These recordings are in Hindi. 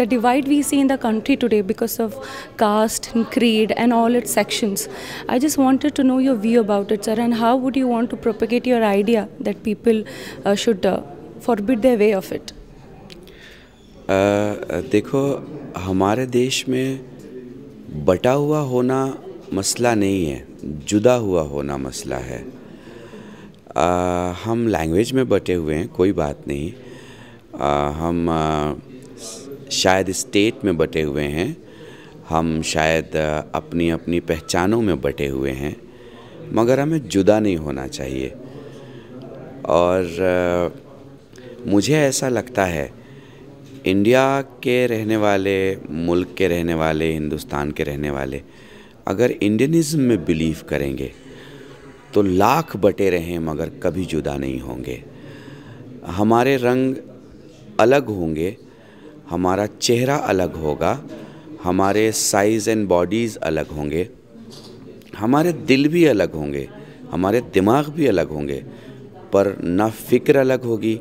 the divide we see in the country today because of caste and creed and all its sections. I just wanted to know your view about it, sir, and how would you want to propagate your idea that people uh, should uh, forbid their way of it? देखो हमारे देश में बटा हुआ होना मसला नहीं है जुदा हुआ होना मसला है आ, हम लैंग्वेज में बटे हुए हैं कोई बात नहीं हम शायद स्टेट में बटे हुए हैं हम शायद अपनी अपनी पहचानों में बटे हुए हैं मगर हमें जुदा नहीं होना चाहिए और मुझे ऐसा लगता है इंडिया के रहने वाले मुल्क के रहने वाले हिंदुस्तान के रहने वाले अगर इंडियनिज़्म में बिलीव करेंगे तो लाख बटे रहें मगर कभी जुदा नहीं होंगे हमारे रंग अलग होंगे हमारा चेहरा अलग होगा हमारे साइज़ एंड बॉडीज़ अलग होंगे हमारे दिल भी अलग होंगे हमारे दिमाग भी अलग होंगे पर ना फिक्र अलग होगी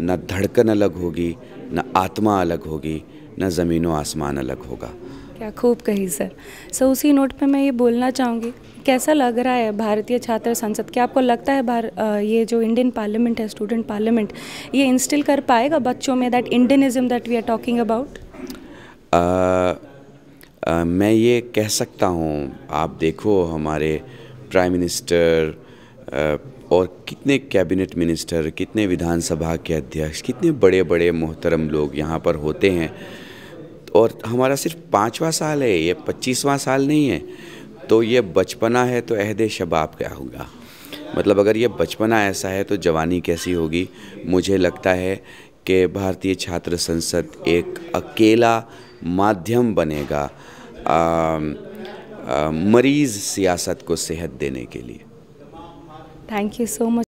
ना धड़कन अलग होगी ना आत्मा अलग होगी ना ज़मीन व आसमान अलग होगा क्या खूब कही सर सर उसी नोट पे मैं ये बोलना चाहूँगी कैसा लग रहा है भारतीय छात्र संसद क्या आपको लगता है भार ये जो इंडियन पार्लियामेंट है स्टूडेंट पार्लियामेंट ये इंस्टिल कर पाएगा बच्चों में that Indianism that we are talking about मैं ये कह सकता हूँ आप देखो हमारे प्राइम मिनिस्टर और कितने कैबिनेट मिनिस्टर कितने विधानसभा के अध्यक्ष कितने बड़े बड़े मोहतरम लोग यहाँ पर होते हैं और हमारा सिर्फ पाँचवा साल है ये पच्चीसवा साल नहीं है तो ये बचपना है तो अहद शबाब क्या होगा मतलब अगर ये बचपना ऐसा है तो जवानी कैसी होगी मुझे लगता है कि भारतीय छात्र संसद एक अकेला माध्यम बनेगा आ, आ, मरीज़ सियासत को सेहत देने के लिए थैंक यू सो मच